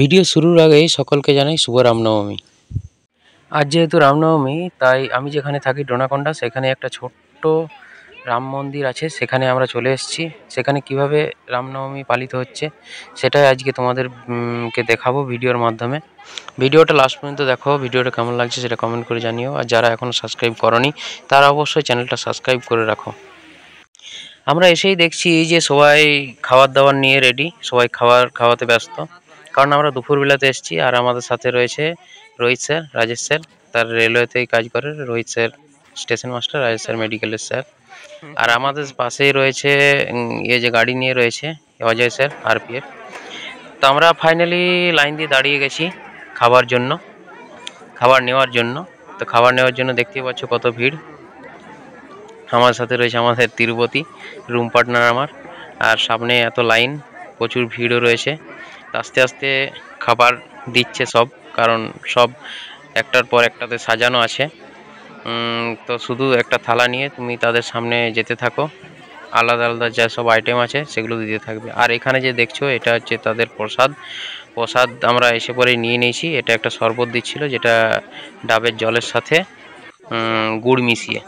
video শুরুর আগে সকলকে জানাই শুভ রামনবমী আজ যেহেতু রামনবমী তাই আমি যেখানে থাকি ডোনাকোন্ডা সেখানে একটা ছোট্ট রাম মন্দির আছে সেখানে আমরা চলে এসেছি সেখানে কিভাবে রামনবমী পালিত হচ্ছে সেটাই আজকে তোমাদেরকে দেখাবো ভিডিওর মাধ্যমে ভিডিওটা লাস্ট পর্যন্ত দেখো ভিডিওটা কেমন লাগছে সেটা কমেন্ট করে জানিও আর যারা এখনও সাবস্ক্রাইব করনি তারা অবশ্যই চ্যানেলটা সাবস্ক্রাইব করে রাখো আমরা এসেই দেখছি যে সবাই খাবার দাবার নিয়ে রেডি সবাই খাবার খাওয়াতে ব্যস্ত কারণ আমরা দুপুরবেলাতে এসেছি আর আমাদের সাথে রয়েছে রোহিত স্যার রাজেশ স্যার তার রেলওয়েতেই কাজ করে Rohit sir station master Rajesh sir মেডিকেলের স্যার আর আমাদের পাশেই রয়েছে ইয়ে যে গাড়ি নিয়ে রয়েছে অজয় স্যার আরপিএফ তো আমরা ফাইনালি লাইন দিয়ে দাঁড়িয়ে গেছি খাবার জন্য খাবার নেওয়ার জন্য তো খাবার নেওয়ার জন্য দেখতে পাচ্ছ কত ভিড় আমার সাথে রয়েছে আমাদের তিরুপতি রুম পার্টনার আমার আর সামনে এত লাইন প্রচুর ভিড়ও রয়েছে আস্তে আস্তে খাবার দিচ্ছে সব কারণ সব একটার পর একটাতে সাজানো আছে তো শুধু একটা থালা নিয়ে তুমি তাদের সামনে যেতে থাকো আলাদা আলাদা যা সব আইটেম আছে সেগুলো দিতে থাকবে আর এখানে যে দেখছো এটা হচ্ছে তাদের প্রসাদ প্রসাদ আমরা এসে পরে নিয়ে নিয়েছি এটা একটা শরবত দিচ্ছিল যেটা ডাবের জলের সাথে গুড় মিশিয়ে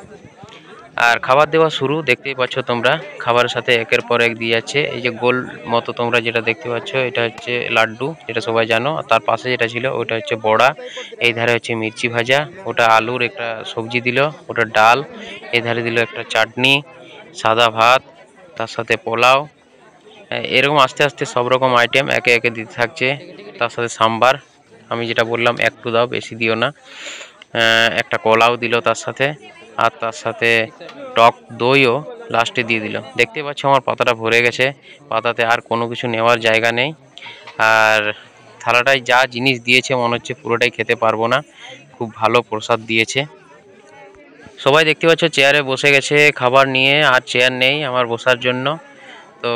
আর খাবার দেওয়া শুরু দেখতেই পাচ্ছ তোমরা খাবারের সাথে একের পর এক দিয়ে যাচ্ছে এই যে গোল মতো তোমরা যেটা দেখতে পাচ্ছ এটা হচ্ছে লাড্ডু যেটা সবাই জানো তার পাশে যেটা ছিল ওটা হচ্ছে বড়া এই ধারে হচ্ছে মির্চি ভাজা ওটা আলুর একটা সবজি দিল ওটা ডাল এই ধারে দিল একটা চাটনি সাদা ভাত তার সাথে পোলাও এরকম আস্তে আস্তে সব রকম আইটেম একে একে দিতে থাকছে তার সাথে সাম্বার আমি যেটা বললাম একটু দাও বেশি দিও না একটা কলাও দিল তার সাথে আর তার সাথে টক দইও লাস্টে দিয়ে দিল দেখতে পাচ্ছ আমার পাতাটা ভরে গেছে পাতাতে আর কোনো কিছু নেওয়ার জায়গা নেই আর থালাটায় যা জিনিস দিয়েছে মনে হচ্ছে পুরোটাই খেতে পারবো না খুব ভালো প্রসাদ দিয়েছে সবাই দেখতে পাচ্ছ চেয়ারে বসে গেছে খাবার নিয়ে আর চেয়ার নেই আমার বসার জন্য তো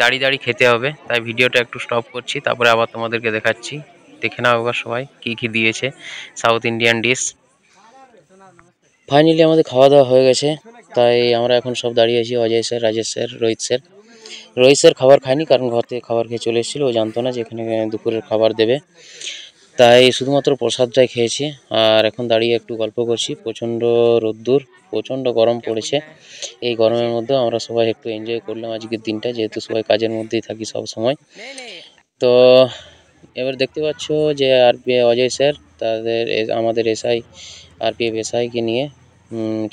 দাঁড়িয়ে দাঁড়িয়ে খেতে হবে তাই ভিডিওটা একটু স্টপ করছি তারপরে আবার তোমাদেরকে দেখাচ্ছি দেখে নাও সবাই কী কী দিয়েছে সাউথ ইন্ডিয়ান ডিশ ফাইনালি আমাদের খাওয়া দাওয়া হয়ে গেছে তাই আমরা এখন সব দাঁড়িয়ে আছি Ajay sir Rajesh sir Rohit sir Rohit sir খাবার খায়নি কারণ ঘর থেকে খাবার খেয়ে চলে এসেছিলো ও জানতো না যে এখানে দুপুরের খাবার দেবে তাই শুধুমাত্র প্রসাদটাই খেয়েছি আর এখন দাঁড়িয়ে একটু গল্প করছি প্রচণ্ড রোদ্দুর প্রচণ্ড গরম পড়েছে এই গরমের মধ্যে আমরা সবাই একটু এনজয় করলাম আজকের দিনটা যেহেতু সবাই কাজের মধ্যেই থাকি সব সময় তো এবার দেখতে পাচ্ছ যে আর পি অজয় স্যার তাদের আমাদের এসআই আর পি এফ এসআইকে নিয়ে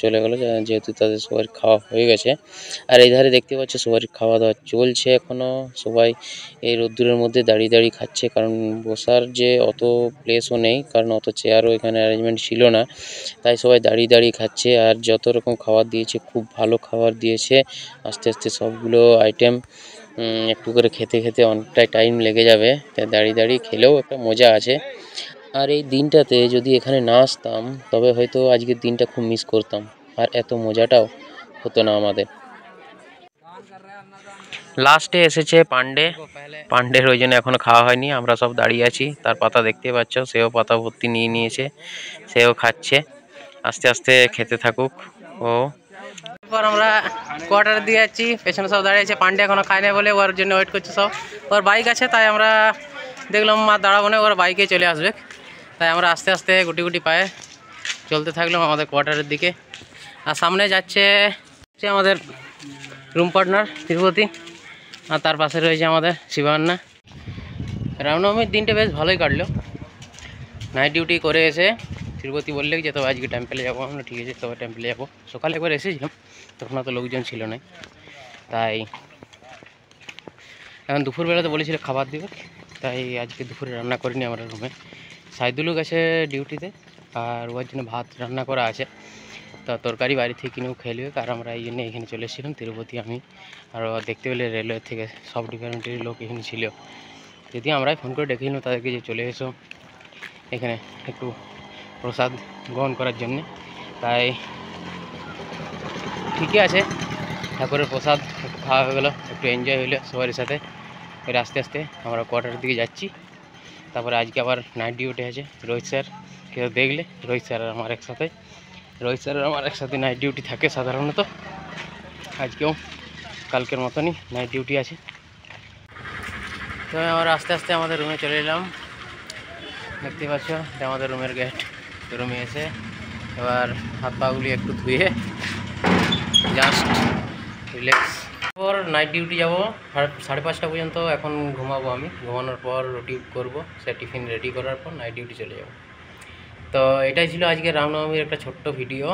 চলে গেলো যেহেতু তাদের সবার খাওয়া হয়ে গেছে আর এই ধারে দেখতে পাচ্ছ সবার খাওয়া দাওয়া চলছে এখনও সবাই এই রোদ্দুরের মধ্যে দাঁড়িয়ে দাঁড়িয়ে খাচ্ছে কারণ বসার যে অত প্লেসও নেই কারণ অত চেয়ারও এখানে অ্যারেঞ্জমেন্ট ছিল না তাই সবাই দাঁড়িয়ে দাঁড়িয়ে খাচ্ছে আর যত রকম খাবার দিয়েছে খুব ভালো খাবার দিয়েছে আস্তে আস্তে সবগুলো আইটেম একটু করে খেতে খেতে অনেকটাই টাইম লেগে যাবে তাই দাঁড়িয়ে দাঁড়িয়ে খেলেও একটা মজা আছে আর এই দিনটাতে যদি এখানে না আসতাম তবে হয়তো আজকের দিনটা খুব মিস করতাম আর এত মজাটাও হতো না আমাদের লাস্টে এসেছে পাণ্ডে পান্ডের ওই জন্য এখনও খাওয়া হয়নি আমরা সব দাঁড়িয়ে আছি তার পাতা দেখতে পাচ্ছ সেও পাতা ভর্তি নিয়ে নিয়েছে সেও খাচ্ছে আস্তে আস্তে খেতে থাকুক ও পর আমরা কোয়ার্টার দিয়ে যাচ্ছি পেছনে সব দাঁড়িয়ে আছে পাণ্ডে এখনও খায় না বলে ওর জন্য ওয়েট করছে সব ওর বাইক আছে তাই আমরা দেখলাম মা দাঁড়াবো না ওরা বাইকে চলে আসবে তাই আমরা আস্তে আস্তে গুটি গুটি পায়ে চলতে থাকলাম আমাদের কোয়ার্টারের দিকে আর সামনে যাচ্ছে আমাদের রুম পার্টনার তিরুপতি আর তার পাশে রয়েছে আমাদের শিবান্না রামনবমীর দিনটা বেশ ভালোই কাটলো নাইট ডিউটি করে এসে তিরুপতি বললে যে তবে আজকে টেম্পেলে যাবো আমরা ঠিক আছে তবে টেম্পেলে যাবো সকালে একবার এসেছিলাম তখন তো লোকজন ছিল না তাই এখন দুপুরবেলা তো বলেছিল খাবার দিবে তাই আজকে দুপুরে রান্না করিনি আমার রুমে সাইদুলও গেছে ডিউটিতে আর ওর জন্য ভাত রান্না করা আছে তা তরকারি বাড়ি থেকে কিনেও খেয়ে নেবে আর আমরা এই জন্য এখানে চলে এসেছিলাম তিরুপতি আমি আর দেখতে পেলে রেলওয়ে থেকে সব ডিপার্টমেন্টের লোক এখানে ছিল যদি আমরাই ফোন করে ডেকেছিলাম তাদেরকে যে চলে এসো এখানে একটু প্রসাদ গ্রহণ করার জন্যে তাই ঠিকই আছে ঠাকুরের প্রসাদ খাওয়া হয়ে গেলো একটু এনজয় হইলো সবারই সাথে এবার আস্তে আস্তে আমরা কোয়ার্টারের দিকে যাচ্ছি তারপরে আজকে আবার নাইট ডিউটি আছে রোহিত স্যার কেউ দেখলে রোহিত স্যার আমার একসাথে রোহিত স্যার আমার একসাথে নাইট ডিউটি থাকে সাধারণত আজকেও কালকের মতনই নাইট ডিউটি আছে তো আমরা আস্তে আস্তে আমাদের রুমে চলে এলাম দেখতে পাচ্ছ এটা আমাদের রুমের গেট রুমে এসে এবার হাত পাগুলি একটু ধুয়ে জাস্ট রিল্যাক্স পর নাইট ডিউটি যাবো সাড়ে পাঁচটা পর্যন্ত এখন ঘুমাবো আমি ঘুমানোর পর রুটি করব সে টিফিন রেডি করার পর নাইট ডিউটি চলে যাব তো এটাই ছিল আজকে রামনবমীর একটা ছোট্ট ভিডিও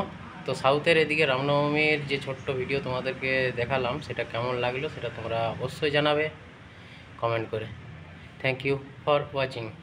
তো সাউথের এদিকে রামনবমীর যে ছোট্ট ভিডিও তোমাদেরকে দেখালাম সেটা কেমন লাগলো সেটা তোমরা অবশ্যই জানাবে কমেন্ট করে থ্যাংক ইউ ফর ওয়াচিং